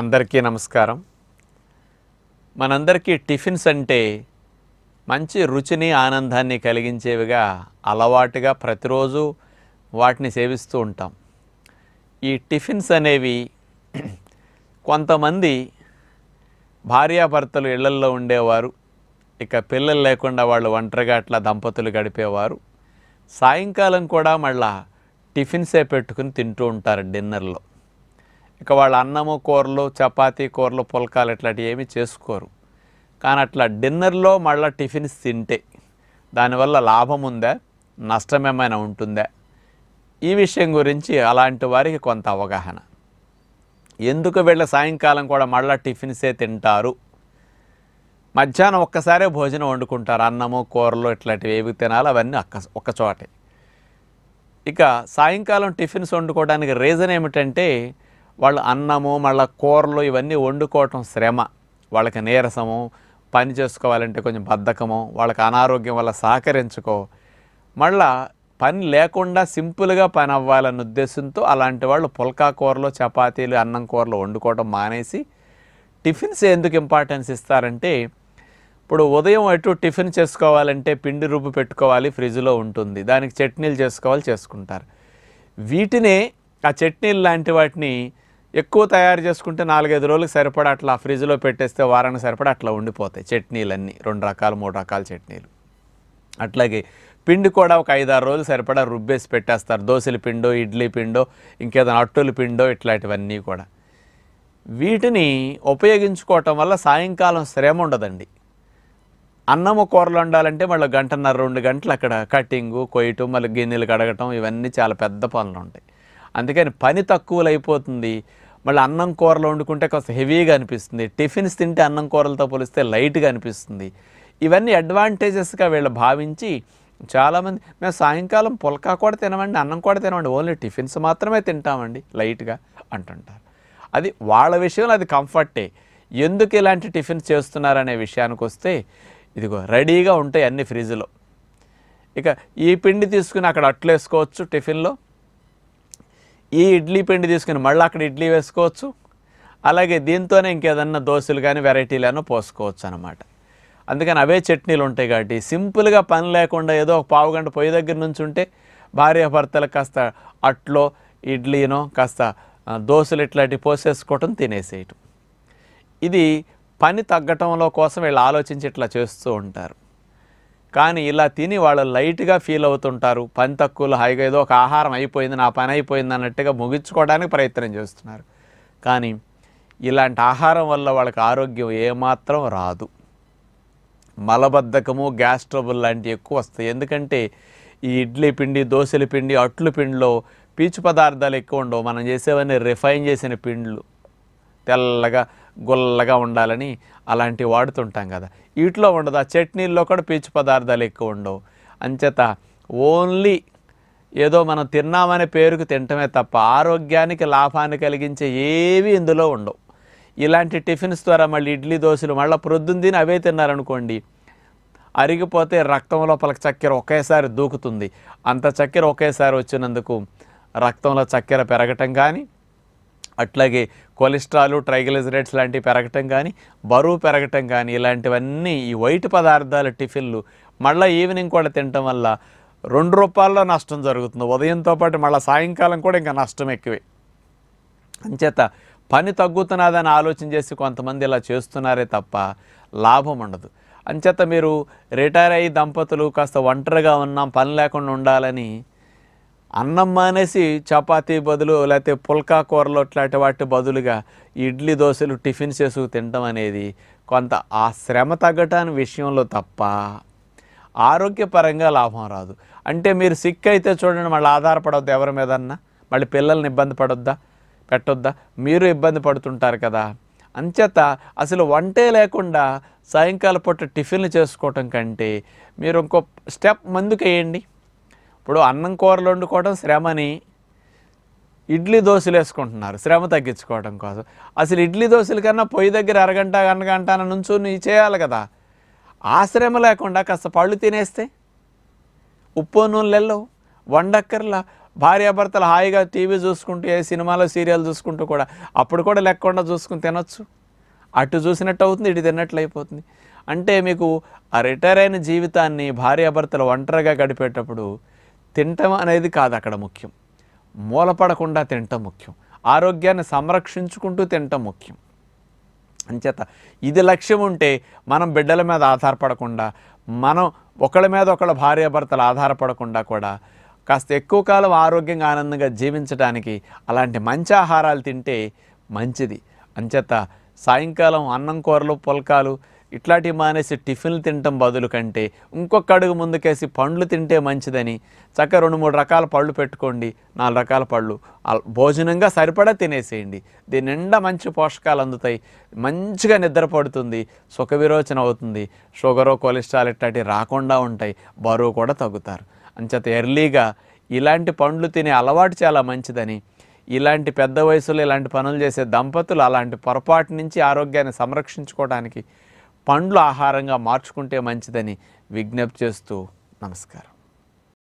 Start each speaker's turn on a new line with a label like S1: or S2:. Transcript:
S1: అందరికీ నమస్కారం మనందరికీ టిఫిన్స్ అంటే మంచి రుచిని ఆనందాన్ని కలిగించేవిగా అలవాటుగా ప్రతిరోజు వాటిని సేవిస్తూ ఉంటాం ఈ టిఫిన్స్ అనేవి కొంతమంది భార్యాభర్తలు ఇళ్లల్లో ఉండేవారు ఇక పిల్లలు లేకుండా వాళ్ళు ఒంటరిగా అట్లా దంపతులు గడిపేవారు సాయంకాలం కూడా మళ్ళా టిఫిన్సే పెట్టుకుని తింటూ ఉంటారు డిన్నర్లో ఇక వాళ్ళ అన్నము కూరలు చపాతీ కూరలు పుల్కాలు ఇట్లాంటివి ఏమీ చేసుకోరు కానీ అట్లా డిన్నర్లో మళ్ళీ టిఫిన్స్ తింటే దానివల్ల లాభం ఉందా నష్టం ఏమైనా ఉంటుందా ఈ విషయం గురించి అలాంటి వారికి కొంత అవగాహన ఎందుకు వీళ్ళ సాయంకాలం కూడా మళ్ళీ టిఫిన్సే తింటారు మధ్యాహ్నం ఒక్కసారే భోజనం వండుకుంటారు అన్నము కూరలు ఇట్లాంటివి ఏవి తినాలి అవన్నీ ఒక్క ఒక్కచోటే ఇక సాయంకాలం టిఫిన్స్ వండుకోవడానికి రీజన్ ఏమిటంటే వాళ్ళు అన్నము మళ్ళీ కూరలు ఇవన్నీ వండుకోవటం శ్రమ వాళ్ళకి నీరసము పని చేసుకోవాలంటే కొంచెం బద్ధకము వాళ్ళకి అనారోగ్యం వల్ల సహకరించుకో మళ్ళా పని లేకుండా సింపుల్గా పని అవ్వాలన్న ఉద్దేశంతో అలాంటి వాళ్ళు పుల్కా కూరలు చపాతీలు అన్నం కూరలు వండుకోవడం మానేసి టిఫిన్స్ ఎందుకు ఇంపార్టెన్స్ ఇస్తారంటే ఇప్పుడు ఉదయం అటు టిఫిన్ చేసుకోవాలంటే పిండి రుబ్బు పెట్టుకోవాలి ఫ్రిడ్జ్లో ఉంటుంది దానికి చట్నీలు చేసుకోవాలి చేసుకుంటారు వీటినే ఆ చట్నీలు లాంటి వాటిని ఎక్కువ తయారు చేసుకుంటే నాలుగైదు రోజులకు సరిపడా అట్లా ఫ్రిడ్జ్లో పెట్టేస్తే వారానికి సరిపడా అట్లా ఉండిపోతాయి చట్నీలన్నీ రెండు రకాలు మూడు రకాల చట్నీలు అట్లాగే పిండి కూడా ఒక ఐదారు రోజులు సరిపడా రుబ్బేసి పెట్టేస్తారు దోశల పిండో ఇడ్లీ పిండో ఇంకేదైనా అట్టుల పిండో ఇట్లాంటివన్నీ కూడా వీటిని ఉపయోగించుకోవటం వల్ల సాయంకాలం శ్రమ ఉండదండి అన్నము కూరలు వండాలంటే మళ్ళీ గంటన్నర రెండు గంటలు అక్కడ కటింగు కొయ్యటం మళ్ళీ గిన్నెలు కడగటం ఇవన్నీ చాలా పెద్ద పనులు ఉంటాయి అందుకని పని తక్కువలైపోతుంది మళ్ళీ అన్నం కూరలు వండుకుంటే కాస్త హెవీగా అనిపిస్తుంది టిఫిన్స్ తింటే అన్నం కూరలతో పోలిస్తే లైట్గా అనిపిస్తుంది ఇవన్నీ అడ్వాంటేజెస్గా వీళ్ళు భావించి చాలామంది మేము సాయంకాలం పుల్కా కూడా తినమండి అన్నం కూడా తినమండి ఓన్లీ టిఫిన్స్ మాత్రమే తింటామండి లైట్గా అంటుంటారు అది వాళ్ళ విషయంలో అది కంఫర్టే ఎందుకు ఇలాంటి టిఫిన్స్ చేస్తున్నారనే విషయానికి వస్తే ఇదిగో రెడీగా ఉంటాయి అన్ని ఫ్రిడ్జ్లో ఇక ఈ పిండి తీసుకుని అక్కడ అట్లేసుకోవచ్చు టిఫిన్లో ఈ ఇడ్లీ పిండి తీసుకుని మళ్ళీ అక్కడ ఇడ్లీ వేసుకోవచ్చు అలాగే దీంతోనే ఇంకేదన్నా దోశలు కానీ వెరైటీలు వెరైటీలను పోసుకోవచ్చు అనమాట అందుకని అవే చట్నీలు ఉంటాయి కాబట్టి సింపుల్గా పని లేకుండా ఏదో ఒక పావు గంట పొయ్యి దగ్గర నుంచి ఉంటే భార్యాభర్తలకు కాస్త అట్లో ఇడ్లీనో కాస్త దోశలు ఇట్లాంటివి పోసేసుకోవటం తినేసేయటం ఇది పని తగ్గటంలో కోసం వీళ్ళు ఆలోచించి ఇట్లా చేస్తూ ఉంటారు కానీ ఇలా తిని వాళ్ళు లైట్గా ఫీల్ అవుతుంటారు పని తక్కువలు హాయిగా ఏదో ఒక ఆహారం అయిపోయింది నా పని అయిపోయింది అన్నట్టుగా ముగించుకోవడానికి ప్రయత్నం చేస్తున్నారు కానీ ఇలాంటి ఆహారం వల్ల వాళ్ళకి ఆరోగ్యం ఏమాత్రం రాదు మలబద్ధకము గ్యాస్ ట్రబుల్ లాంటివి ఎక్కువ వస్తాయి ఎందుకంటే ఈ ఇడ్లీ పిండి దోశల పిండి అట్ల పిండిలో పీచు పదార్థాలు ఎక్కువ ఉండవు మనం చేసేవన్నీ రిఫైన్ చేసిన పిండ్లు తెల్లగా గుల్లగా ఉండాలని అలాంటివి వాడుతుంటాం కదా వీటిలో ఉండదు ఆ చట్నీల్లో కూడా పీచు పదార్థాలు ఎక్కువ ఉండవు అంచేత ఓన్లీ ఏదో మనం తిన్నామనే పేరుకు తినటమే తప్ప ఆరోగ్యానికి లాభాన్ని కలిగించే ఏవి ఇందులో ఉండవు ఇలాంటి టిఫిన్స్ ద్వారా మళ్ళీ ఇడ్లీ దోశలు మళ్ళీ ప్రొద్దున తిని అవే తిన్నారనుకోండి అరిగిపోతే రక్తం లోపలకి చక్కెర ఒకేసారి దూకుతుంది అంత చక్కెర ఒకేసారి వచ్చినందుకు రక్తంలో చక్కెర పెరగటం కానీ అట్లాగే కొలెస్ట్రాల్ ట్రైగ్లెజరేట్స్ లాంటివి పెరగటం కానీ బరువు పెరగటం కానీ ఇలాంటివన్నీ ఈ వైట్ పదార్థాల టిఫిన్లు మళ్ళీ ఈవినింగ్ కూడా తినటం వల్ల రెండు రూపాయల్లో నష్టం జరుగుతుంది ఉదయంతో పాటు మళ్ళీ సాయంకాలం కూడా ఇంకా నష్టం ఎక్కువే అంచేత పని తగ్గుతున్నదని ఆలోచన చేసి కొంతమంది ఇలా చేస్తున్నారే తప్ప లాభం ఉండదు అంచేత మీరు రిటైర్ అయ్యి దంపతులు కాస్త ఒంటరిగా ఉన్నాం పని లేకుండా ఉండాలని అన్నం మానేసి చపాతీ బదులు లేకపోతే పుల్కా కూరలు ఇట్లాంటి వాటి బదులుగా ఇడ్లీ దోశలు టిఫిన్స్ వేసుకు తినడం అనేది కొంత ఆ శ్రమ తగ్గటాని విషయంలో తప్ప ఆరోగ్యపరంగా లాభం రాదు అంటే మీరు సిక్ అయితే చూడండి మళ్ళీ ఆధారపడవద్దు ఎవరి మీదన్నా మళ్ళీ పిల్లల్ని ఇబ్బంది పడొద్దా పెట్టొద్దా మీరు ఇబ్బంది పడుతుంటారు కదా అంచేత అసలు వంటే లేకుండా సాయంకాల పూట టిఫిన్లు చేసుకోవటం కంటే మీరు ఇంకో స్టెప్ ముందుకు వేయండి ఇప్పుడు అన్నం కూరలు వండుకోవడం శ్రమని ఇడ్లీ దోశలు వేసుకుంటున్నారు శ్రమ తగ్గించుకోవడం కోసం అసలు ఇడ్లీ దోశల కన్నా పొయ్యి దగ్గర అరగంట గంట నుంచో నీ చేయాలి కదా ఆ శ్రమ లేకుండా కాస్త పళ్ళు తినేస్తే ఉప్పు నూనెల్లో వండక్కర్లా భార్యాభర్తలు హాయిగా టీవీ చూసుకుంటూ ఏ సినిమాలో సీరియల్ చూసుకుంటూ కూడా అప్పుడు కూడా లేకుండా చూసుకుని తినొచ్చు అటు చూసినట్టు అవుతుంది ఇటు తిన్నట్లు అయిపోతుంది అంటే మీకు ఆ రిటైర్ అయిన జీవితాన్ని భార్యాభర్తలు ఒంటరిగా గడిపేటప్పుడు తినటం అనేది కాదు అక్కడ ముఖ్యం మూలపడకుండా తినటం ముఖ్యం ఆరోగ్యాన్ని సంరక్షించుకుంటూ తినటం ముఖ్యం అంచేత ఇది లక్ష్యం ఉంటే మనం బిడ్డల మీద ఆధారపడకుండా మనం ఒకళ్ళ మీద ఒకళ్ళ భార్యాభర్తలు ఆధారపడకుండా కూడా కాస్త ఎక్కువ కాలం ఆరోగ్యంగా ఆనందంగా జీవించడానికి అలాంటి మంచి ఆహారాలు తింటే మంచిది అంచేత సాయంకాలం అన్నం కూరలు పుల్కాలు ఇట్లాంటివి మానేసి టిఫిన్లు తినటం బదులు కంటే ఇంకొక అడుగు ముందుకేసి పండ్లు తింటే మంచిదని చక్క రెండు మూడు రకాల పళ్ళు పెట్టుకోండి నాలుగు రకాల పళ్ళు భోజనంగా సరిపడా తినేసేయండి దీని నిండా మంచి పోషకాలు అందుతాయి మంచిగా నిద్రపడుతుంది సుఖ విరోచన అవుతుంది షుగరు కొలెస్ట్రాల్ ఇట్లాంటివి రాకుండా ఉంటాయి బరువు కూడా తగ్గుతారు అంచేత ఎర్లీగా ఇలాంటి పండ్లు తినే అలవాటు చాలా మంచిదని ఇలాంటి పెద్ద వయసులో ఇలాంటి పనులు చేసే దంపతులు అలాంటి పొరపాటు నుంచి ఆరోగ్యాన్ని సంరక్షించుకోవడానికి పండ్లు ఆహారంగా మార్చుకుంటే మంచిదని విజ్ఞప్తి చేస్తూ నమస్కారం